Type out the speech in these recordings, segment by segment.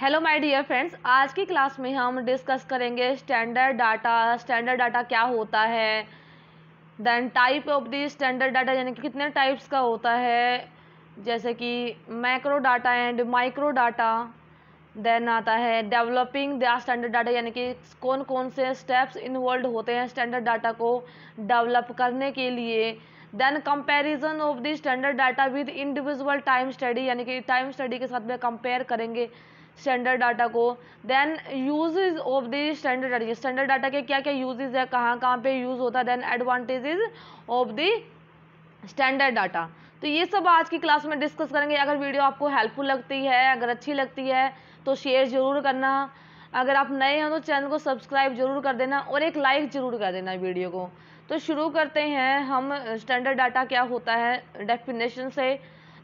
hello my dear friends आज की class में हम डिस्कस करेंगे स्टैंडर्ड डाटा स्टैंडर्ड डाटा क्या होता है then type of the standard data यानी कि कितने टाइप्स का होता है जैसे कि macro data and micro data then आता है डेवलपिंग द स्टैंडर्ड डाटा यानी कि कौन कौन से स्टेप्स इन्वॉल्व होते हैं स्टैंडर्ड डाटा को डेवलप करने के लिए then comparison of the standard data with individual time study यानी कि टाइम स्टडी के साथ में कंपेयर करेंगे स्टैंडर्ड डाटा को then usages of the standard data standard data के क्या क्या यूजेज है कहाँ कहाँ पे यूज़ होता है then advantages of the standard data तो ये सब आज की क्लास में डिस्कस करेंगे अगर वीडियो आपको हेल्पफुल लगती है अगर अच्छी लगती है तो शेयर ज़रूर करना अगर आप नए हैं तो चैनल को सब्सक्राइब जरूर कर देना और एक लाइक ज़रूर कर देना वीडियो को तो शुरू करते हैं हम स्टैंडर्ड डाटा क्या होता है डेफिनेशन से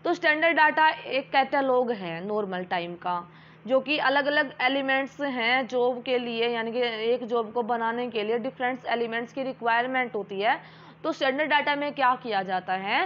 तो स्टैंडर्ड डाटा एक कैटलॉग है नॉर्मल टाइम का जो कि अलग अलग एलिमेंट्स हैं जॉब के लिए यानी कि एक जॉब को बनाने के लिए डिफरेंट एलिमेंट्स की रिक्वायरमेंट होती है तो स्टैंडर्ड डाटा में क्या किया जाता है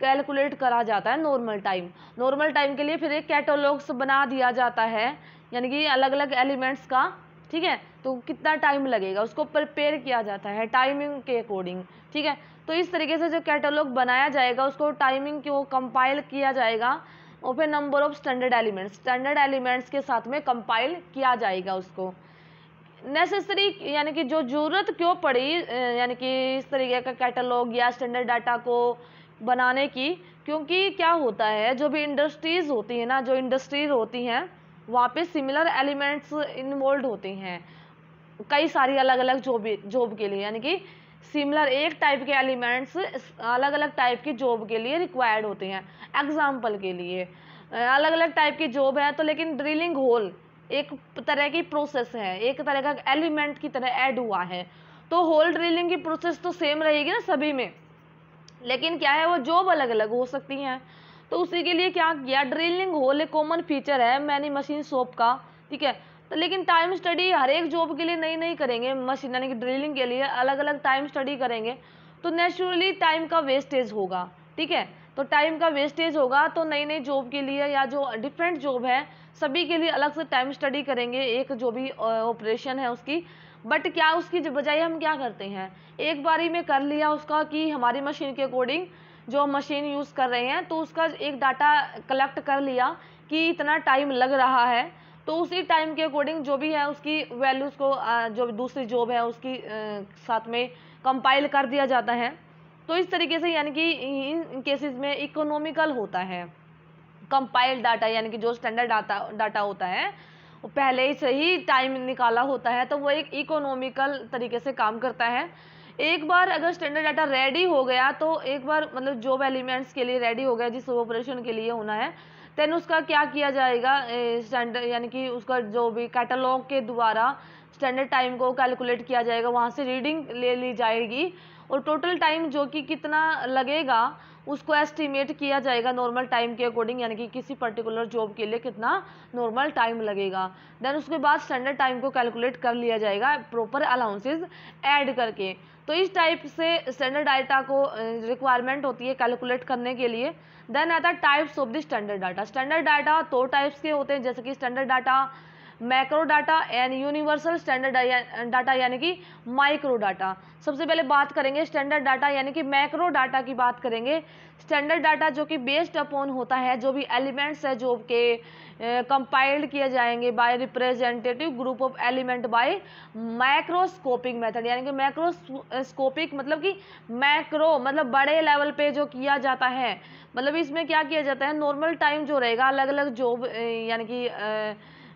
कैलकुलेट करा जाता है नॉर्मल टाइम नॉर्मल टाइम के लिए फिर एक कैटोलॉग्स बना दिया जाता है यानी कि अलग अलग एलिमेंट्स का ठीक है तो कितना टाइम लगेगा उसको प्रिपेयर किया जाता है टाइमिंग के अकॉर्डिंग ठीक है तो इस तरीके से जो कैटलॉग बनाया जाएगा उसको टाइमिंग को कंपाइल किया जाएगा और फिर number of standard elements standard elements के साथ में कंपाइल किया जाएगा उसको नेसेसरी यानी कि जो ज़रूरत क्यों पड़ी यानी कि इस तरीके का कैटलॉग या स्टैंडर्ड डाटा को बनाने की क्योंकि क्या होता है जो भी इंडस्ट्रीज़ होती है ना जो इंडस्ट्रीज होती हैं वहाँ पे सिमिलर एलिमेंट्स इन्वॉल्व होती हैं कई सारी अलग अलग जॉब जॉब के लिए यानी कि सिमिलर एक टाइप के एलिमेंट्स अलग अलग टाइप की जॉब के लिए रिक्वायर्ड होते हैं एग्जाम्पल के लिए अलग अलग टाइप की जॉब है तो लेकिन ड्रिलिंग होल एक तरह की प्रोसेस है एक तरह का एलिमेंट की तरह ऐड हुआ है तो होल ड्रिलिंग की प्रोसेस तो सेम रहेगी ना सभी में लेकिन क्या है वो जॉब अलग अलग हो सकती हैं तो उसी के लिए क्या किया ड्रिलिंग होल एक कॉमन फीचर है मैनी मशीन शॉप का ठीक है तो लेकिन टाइम स्टडी हर एक जॉब के लिए नहीं नहीं करेंगे मशीन यानी कि ड्रिलिंग के लिए अलग अलग टाइम स्टडी करेंगे तो नेचुरली टाइम का वेस्टेज होगा ठीक है तो टाइम का वेस्टेज होगा तो नई नई जॉब के लिए या जो डिफरेंट जॉब है सभी के लिए अलग से टाइम स्टडी करेंगे एक जो भी ऑपरेशन है उसकी बट क्या उसकी बजाय हम क्या करते हैं एक बारी में कर लिया उसका कि हमारी मशीन के अकॉर्डिंग जो मशीन यूज़ कर रहे हैं तो उसका एक डाटा कलेक्ट कर लिया कि इतना टाइम लग रहा है तो उसी टाइम के अकॉर्डिंग जो भी है उसकी वैल्यूज़ को जो दूसरी जॉब है उसकी साथ में कंपाइल कर दिया जाता है तो इस तरीके से यानी कि इन केसेस में इकोनॉमिकल होता है कंपाइल डाटा यानी कि जो स्टैंडर्ड डाटा डाटा होता है वो पहले से ही टाइम निकाला होता है तो वो एक इकोनॉमिकल तरीके से काम करता है एक बार अगर स्टैंडर्ड डाटा रेडी हो गया तो एक बार मतलब जॉब एलिमेंट्स के लिए रेडी हो गया जिस ऑपरेशन के लिए होना है देन उसका क्या किया जाएगा स्टैंडर्ड यानी कि उसका जो भी कैटलॉग के द्वारा स्टैंडर्ड टाइम को कैलकुलेट किया जाएगा वहाँ से रीडिंग ले ली जाएगी और टोटल टाइम जो कि कितना लगेगा उसको एस्टिमेट किया जाएगा नॉर्मल टाइम के अकॉर्डिंग यानी कि किसी पर्टिकुलर जॉब के लिए कितना नॉर्मल टाइम लगेगा देन उसके बाद स्टैंडर्ड टाइम को कैलकुलेट कर लिया जाएगा प्रॉपर अलाउंसेज ऐड करके तो इस टाइप से स्टैंडर्ड डाटा को रिक्वायरमेंट होती है कैलकुलेट करने के लिए देन आता है types of the standard data standard data दो टाइप्स के होते हैं जैसे कि standard data macro data and universal standard data यानी कि माइक्रो डाटा सबसे पहले बात करेंगे स्टैंडर्ड डाटा यानी कि मैक्रो डाटा की बात करेंगे स्टैंडर्ड डाटा जो कि बेस्ड अपॉन होता है जो भी एलिमेंट्स है जो के कंपाइल्ड किए जाएंगे by representative group of element by microscopic method यानी कि माइक्रोस्कोपिक मतलब कि मैक्रो मतलब बड़े लेवल पे जो किया जाता है मतलब इसमें क्या किया जाता है नॉर्मल टाइम जो रहेगा अलग अलग जॉब यानी कि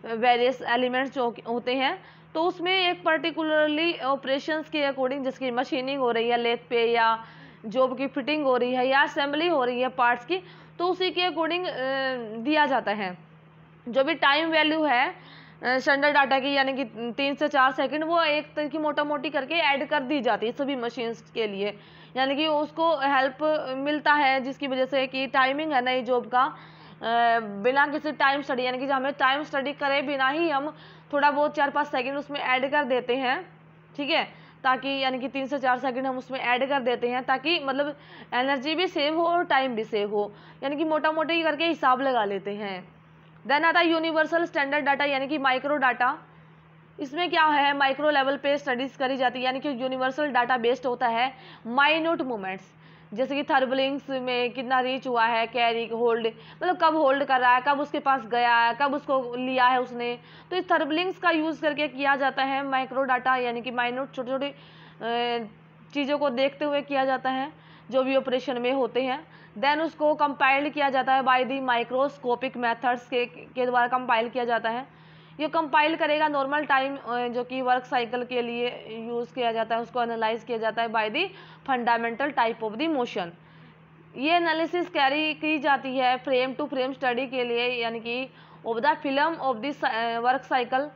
वेरियस एलिमेंट्स जो होते हैं तो उसमें एक पर्टिकुलरली ऑपरेशंस के अकॉर्डिंग जिसकी मशीनिंग हो रही है लेथ पे या जॉब की फिटिंग हो रही है या असेंबली हो रही है पार्ट्स की तो उसी के अकॉर्डिंग दिया जाता है जो भी टाइम वैल्यू है स्टैंडर्ड डाटा की यानी कि तीन से चार सेकंड वो एक तरह की मोटा मोटी करके ऐड कर दी जाती है सभी मशीन्स के लिए यानी कि उसको हेल्प मिलता है जिसकी वजह से कि टाइमिंग है नई जॉब का बिना किसी टाइम स्टडी यानी कि जो हमें टाइम स्टडी करे बिना ही हम थोड़ा बहुत चार पाँच सेकेंड उसमें ऐड कर देते हैं ठीक है ताकि यानी कि तीन से चार सेकंड हम उसमें ऐड कर देते हैं ताकि मतलब एनर्जी भी सेव हो और टाइम भी सेव हो यानी कि मोटा मोटी करके हिसाब लगा लेते हैं देन आता है यूनिवर्सल स्टैंडर्ड डाटा यानी कि माइक्रो डाटा इसमें क्या है माइक्रो लेवल पे स्टडीज़ करी जाती है यानी कि यूनिवर्सल डाटा बेस्ड होता है माइन्यूट मोमेंट्स जैसे कि थर्बलिंग्स में कितना रीच हुआ है कैरी होल्ड मतलब कब होल्ड कर रहा है कब उसके पास गया है कब उसको लिया है उसने तो इस थर्बलिंग्स का यूज़ करके किया जाता है माइक्रो डाटा यानी कि माइनोट छोटे छोटे चीज़ों को देखते हुए किया जाता है जो भी ऑपरेशन में होते हैं देन उसको कंपाइल किया जाता है बाय दी माइक्रोस्कोपिक मेथड्स के के द्वारा कंपाइल किया जाता है ये कंपाइल करेगा नॉर्मल टाइम जो कि वर्क साइकिल के लिए यूज़ किया जाता है उसको एनालाइज किया जाता है by the fundamental type of the motion ये एनालिसिस कैरी की जाती है फ्रेम टू फ्रेम स्टडी के लिए यानी कि of the film of the work cycle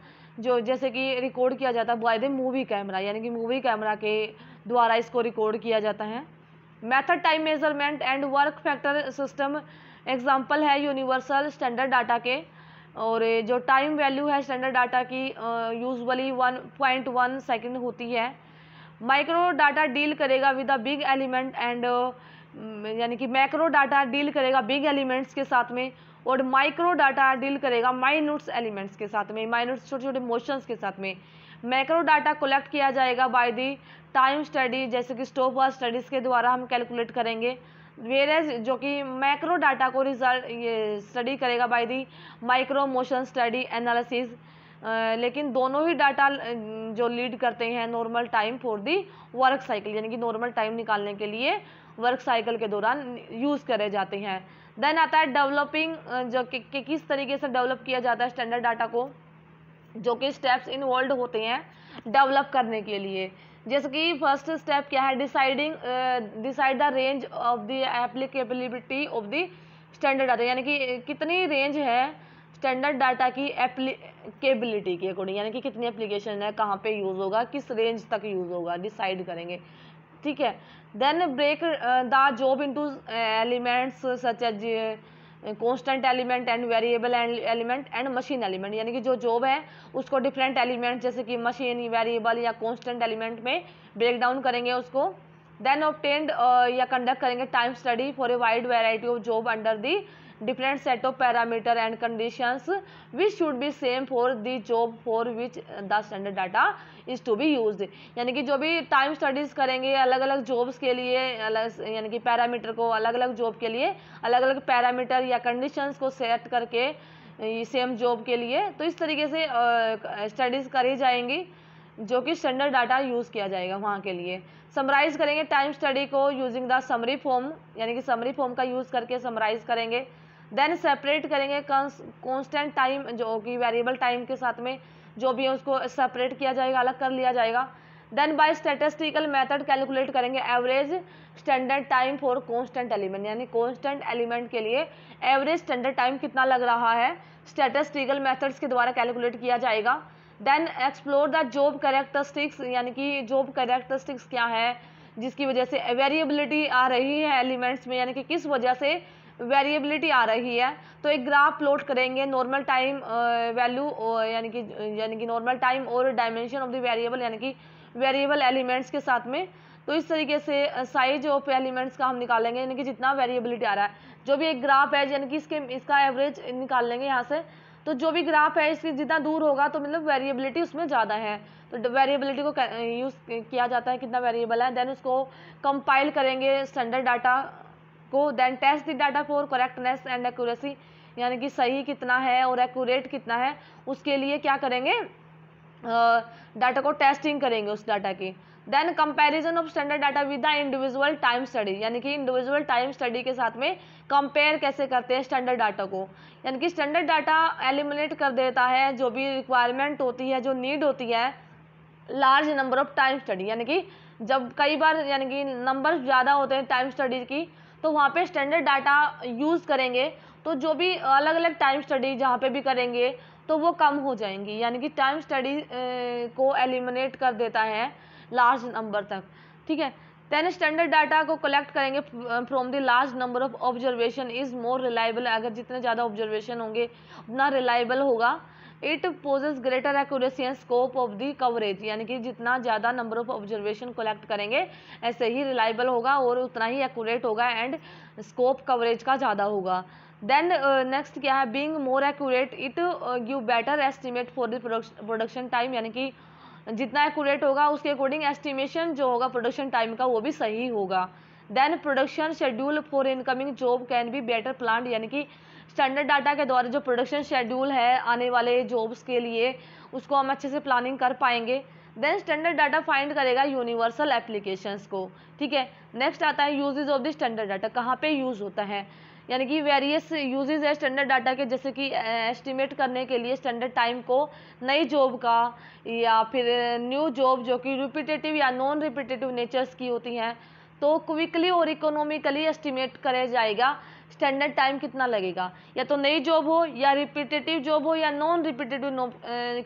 जो जैसे कि रिकॉर्ड किया जाता है बाय द मूवी कैमरा यानी कि मूवी कैमरा के द्वारा इसको रिकॉर्ड किया जाता है method time measurement and work factor system example है यूनिवर्सल स्टैंडर्ड डाटा के और जो टाइम वैल्यू है स्टैंडर्ड डाटा की usually one point one second होती है माइक्रो डाटा डील करेगा with the big element and यानी कि मैक्रो डाटा डील करेगा बिग एलिमेंट्स के साथ में और माइक्रो डाटा डील करेगा माइनूट्स एलिमेंट्स के साथ में माइनूट्स छोटे छोटे मोशंस के साथ में मैक्रो डाटा कलेक्ट किया जाएगा बाय दी टाइम स्टडी जैसे कि स्टोप स्टडीज़ के द्वारा हम कैलकुलेट करेंगे वेयर एज जो कि मैक्रो डाटा को रिजल्ट ये स्टडी करेगा by the micro motion study analysis लेकिन दोनों ही डाटा जो लीड करते हैं normal time for the work cycle यानी कि नॉर्मल टाइम निकालने के लिए वर्क साइकिल के दौरान यूज़ करे जाते हैं देन आता है डेवलपिंग जो कि, कि किस तरीके से डेवलप किया जाता है स्टैंडर्ड डाटा को जो कि स्टेप्स इन्वॉल्व होते हैं डेवलप करने के लिए जैसे कि फर्स्ट स्टेप क्या है deciding decide the range of the applicability of the standard data यानी कि कितनी रेंज है स्टैंडर्ड डाटा की एप्लीकेबिलिटी के अकॉर्डिंग यानी कि कितनी एप्लीकेशन है कहाँ पे यूज़ होगा किस रेंज तक यूज़ होगा डिसाइड करेंगे ठीक है then break the job into elements such as constant element and variable element and machine element यानी कि जो जॉब है उसको डिफरेंट एलिमेंट जैसे कि मशीन वेरिएबल या कॉन्स्टेंट एलिमेंट में ब्रेक डाउन करेंगे उसको देन ऑप्टेंड uh, या कंडक्ट करेंगे time study for a wide variety of job under the different set of parameter and conditions which should be same for the job for which the standard data is to be used यानी कि जो भी time studies करेंगे अलग अलग jobs के लिए अलग यानी कि पैरामीटर को अलग अलग जॉब के लिए अलग अलग पैरामीटर या कंडीशंस को सेट करके सेम जॉब के लिए तो इस तरीके से स्टडीज़ करी जाएंगी जो कि स्टैंडर्ड डाटा यूज़ किया जाएगा वहाँ के लिए समराइज़ करेंगे टाइम स्टडी को यूजिंग द समरी फॉर्म यानी कि समरी फॉर्म का यूज़ करके समराइज़ करेंगे देन सेपरेट करेंगे कॉन्स्टेंट टाइम जो कि वेरिएबल टाइम के साथ में जो भी है उसको सेपरेट किया जाएगा अलग कर लिया जाएगा then by statistical method calculate करेंगे average standard time for constant element यानी कॉन्स्टेंट एलिमेंट के लिए एवरेज स्टैंडर्ड टाइम कितना लग रहा है स्टेटिस्टिकल मेथड्स के द्वारा कैलकुलेट किया जाएगा then explore the job characteristics यानी कि जॉब करेक्टरिस्टिक्स क्या है जिसकी वजह से वेरिएबिलिटी आ रही है एलिमेंट्स में यानी कि किस वजह से वेरिएबिलिटी आ रही है तो एक ग्राफ प्लॉट करेंगे नॉर्मल टाइम वैल्यू यानी कि यानी कि नॉर्मल टाइम और डायमेंशन ऑफ द वेरिएबल यानी कि वेरिएबल एलिमेंट्स के साथ में तो इस तरीके से साइज ऑफ एलिमेंट्स का हम निकालेंगे यानी कि जितना वेरिएबिलिटी आ रहा है जो भी एक ग्राफ है यानी कि इसके इसका एवरेज निकाल लेंगे यहाँ से तो जो भी ग्राफ है इसकी जितना दूर होगा तो मतलब वेरिएबिलिटी उसमें ज़्यादा है तो वेरिएबिलिटी को यूज़ किया जाता है कितना वेरिएबल है देन उसको कंपाइल करेंगे स्टैंडर्ड डाटा को then test the data for correctness and accuracy यानी कि सही कितना है और एक्यूरेट कितना है उसके लिए क्या करेंगे डाटा को टेस्टिंग करेंगे उस डाटा की then comparison of standard data with the individual time study यानी कि इंडिविजुअल टाइम स्टडी के साथ में कंपेयर कैसे करते हैं स्टैंडर्ड डाटा को यानी कि स्टैंडर्ड डाटा एलिमिनेट कर देता है जो भी रिक्वायरमेंट होती है जो नीड होती है large number of time study यानी कि जब कई बार यानी कि नंबर ज़्यादा होते हैं टाइम स्टडी की तो वहाँ पे स्टैंडर्ड डाटा यूज़ करेंगे तो जो भी अलग अलग टाइम स्टडी जहाँ पे भी करेंगे तो वो कम हो जाएंगी यानी कि टाइम स्टडी को एलिमिनेट कर देता है लार्ज नंबर तक ठीक है देन स्टैंडर्ड डाटा को कलेक्ट करेंगे from the large number of observation is more reliable अगर जितने ज़्यादा ऑब्जर्वेशन होंगे उतना रिलायबल होगा it possess greater accuracy and scope of the coverage यानी कि जितना ज़्यादा नंबर ऑफ ऑब्जर्वेशन कलेक्ट करेंगे ऐसे ही रिलायबल होगा और उतना ही एक्यूरेट होगा एंड स्कोप कवरेज का ज़्यादा होगा देन नेक्स्ट uh, क्या है being more accurate it give better estimate for the production time यानी कि जितना एक्यूरेट होगा उसके अकॉर्डिंग एस्टिमेशन जो होगा प्रोडक्शन टाइम का वो भी सही होगा then production schedule for incoming job can be better plan यानी कि स्टैंडर्ड डाटा के द्वारा जो प्रोडक्शन शेड्यूल है आने वाले जॉब्स के लिए उसको हम अच्छे से प्लानिंग कर पाएंगे देन स्टैंडर्ड डाटा फाइंड करेगा यूनिवर्सल एप्लीकेशंस को ठीक है नेक्स्ट आता है usages of the standard data कहाँ पे यूज़ होता है यानी कि वेरियस यूजेज है स्टैंडर्ड डाटा के जैसे कि एस्टिमेट करने के लिए स्टैंडर्ड टाइम को नई जॉब का या फिर न्यू जॉब जो कि रिपीटेटिव या नॉन रिपीटेटिव नेचर्स की होती हैं तो क्विकली और इकोनॉमिकली एस्टिमेट करा जाएगा स्टैंडर्ड टाइम कितना लगेगा या तो नई जॉब हो या रिपीटेटिव जॉब हो या नॉन रिपीटेटिव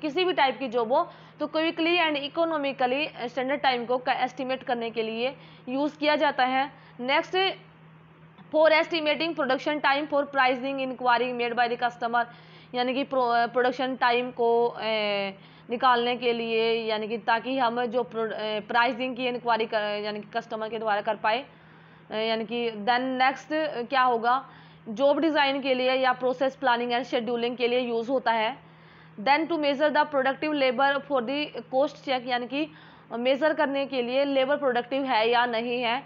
किसी भी टाइप की जॉब हो तो quickly and economically standard time को एस्टिमेट करने के लिए यूज़ किया जाता है next for estimating production time for pricing inquiry made by the customer यानी कि प्रोडक्शन टाइम को निकालने के लिए यानी कि ताकि हम जो प्राइसिंग की इंक्वायरी यानी कि कस्टमर के द्वारा कर पाए यानी कि देन नेक्स्ट क्या होगा जॉब डिज़ाइन के लिए या प्रोसेस प्लानिंग एंड शेड्यूलिंग के लिए यूज़ होता है then to measure the productive labour for the cost check यानी कि मेज़र करने के लिए लेबर प्रोडक्टिव है या नहीं है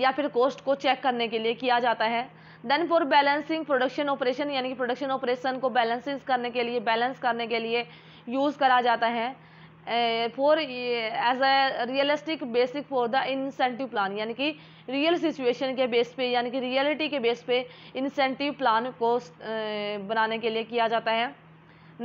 या फिर कोस्ट को चेक करने के लिए किया जाता है then for balancing production operation यानी कि प्रोडक्शन ऑपरेशन को बैलेंसिंग करने के लिए बैलेंस करने के लिए यूज़ करा जाता है for as a realistic basic for the incentive plan यानी कि रियल सिचुएशन के बेस पे यानी कि रियलिटी के बेस पे इंसेंटिव प्लान को बनाने के लिए किया जाता है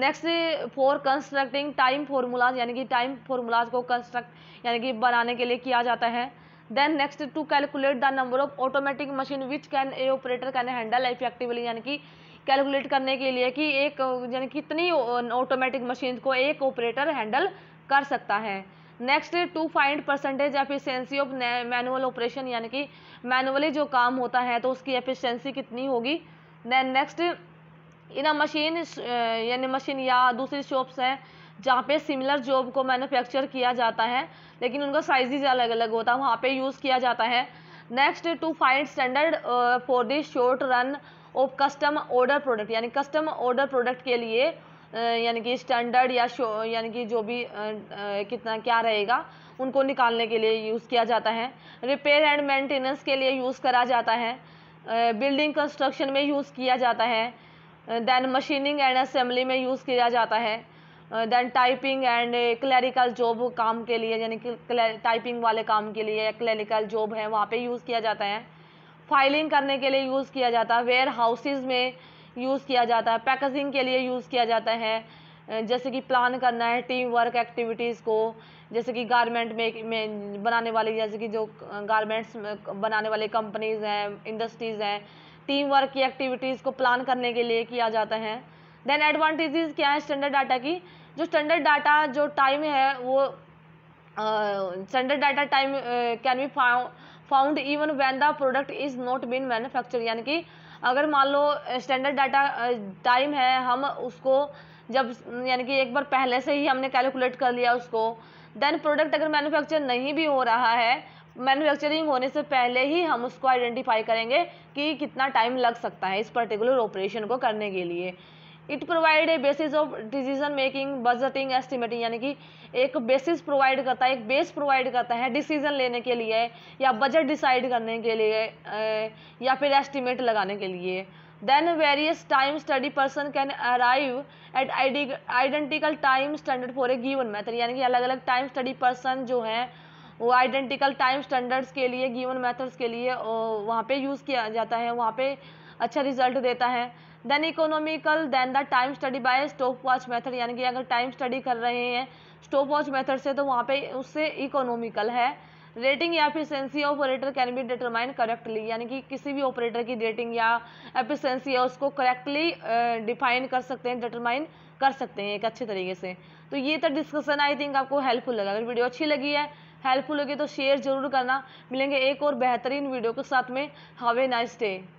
next for constructing time formulas यानी कि टाइम फार्मूलाज को कंस्ट्रक्ट यानी कि बनाने के लिए किया जाता है then next to calculate the number of automatic machine which can a operator can handle effectively यानी कि कैलकुलेट करने के लिए कि एक यानी कितनी ऑटोमेटिक मशीन को एक ऑपरेटर हैंडल कर सकता है next to find percentage efficiency of manual operation यानी कि मैनुअली जो काम होता है तो उसकी एफिशिएंसी कितनी होगी then next in a machine यानी मशीन या दूसरी शॉप्स हैं जहाँ पे सिमिलर जॉब को मैन्युफैक्चर किया जाता है लेकिन उनका ही अलग अलग होता है वहाँ पे यूज़ किया जाता है next to find standard for this short run of custom order product यानी कस्टम ऑर्डर प्रोडक्ट के लिए uh, यानी कि स्टैंडर्ड या शो यानी कि जो भी uh, uh, कितना क्या रहेगा उनको निकालने के लिए यूज़ किया जाता है रिपेयर एंड मेंटेनेंस के लिए यूज़ करा जाता है बिल्डिंग कंस्ट्रक्शन में यूज़ किया जाता है देन मशीनिंग एंड असेंबली में यूज़ किया जाता है then typing and clerical job काम के लिए यानी कि टाइपिंग वाले काम के लिए क्लैरिकल जॉब है वहाँ पे यूज़ किया जाता है फाइलिंग करने के लिए यूज़ किया जाता है वेयर हाउसेज़ में यूज़ किया जाता है पैकेजिंग के लिए यूज़ किया जाता है जैसे कि प्लान करना है टीम वर्क एक्टिविटीज़ को जैसे कि गारमेंट में, में बनाने वाली जैसे कि जो गारमेंट्स बनाने वाली कंपनीज़ हैं इंडस्ट्रीज़ हैं टीम वर्क की एक्टिविटीज़ को प्लान करने के लिए किया जाता है देन एडवांटेजेस क्या है स्टैंडर्ड डाटा की जो स्टैंडर्ड डाटा जो टाइम है वो standard data time can be found even when the product is not been manufacture यानी कि अगर मान लो स्टैंडर्ड डाटा टाइम है हम उसको जब यानी कि एक बार पहले से ही हमने कैलकुलेट कर लिया उसको देन प्रोडक्ट अगर मैन्युफैक्चर नहीं भी हो रहा है मैन्युफैक्चरिंग होने से पहले ही हम उसको आइडेंटिफाई करेंगे कि कितना टाइम लग सकता है इस पर्टिकुलर ऑपरेशन को करने के लिए it provide a basis of decision making budgeting estimating यानी कि एक बेसिस प्रोवाइड करता है एक बेस प्रोवाइड करता है डिसीजन लेने के लिए या बजट डिसाइड करने के लिए या फिर एस्टिमेट लगाने के लिए then various time study person can arrive at identical time standard for a given method यानी कि अलग अलग टाइम स्टडी पर्सन जो हैं वो आइडेंटिकल टाइम स्टैंडर्ड्स के लिए गिवन मेथड्स के लिए वहाँ पे यूज़ किया जाता है वहाँ पे अच्छा रिजल्ट देता है then economical then the time study by stop watch method यानी कि अगर टाइम स्टडी कर रहे हैं स्टॉप वॉच मेथड से तो वहाँ पे उससे इकोनॉमिकल है रेटिंग या efficiency of operator can be determine correctly यानी कि किसी भी ऑपरेटर की रेटिंग या एफिशिएंसी है उसको करेक्टली डिफाइन कर सकते हैं डिटरमाइन कर सकते हैं एक अच्छे तरीके से तो ये तो डिस्कशन आई थिंक आपको हेल्पफुल लगा अगर वीडियो अच्छी लगी है हेल्पफुल लगी तो शेयर जरूर करना मिलेंगे एक और बेहतरीन वीडियो के साथ में हैव ए नाइस डे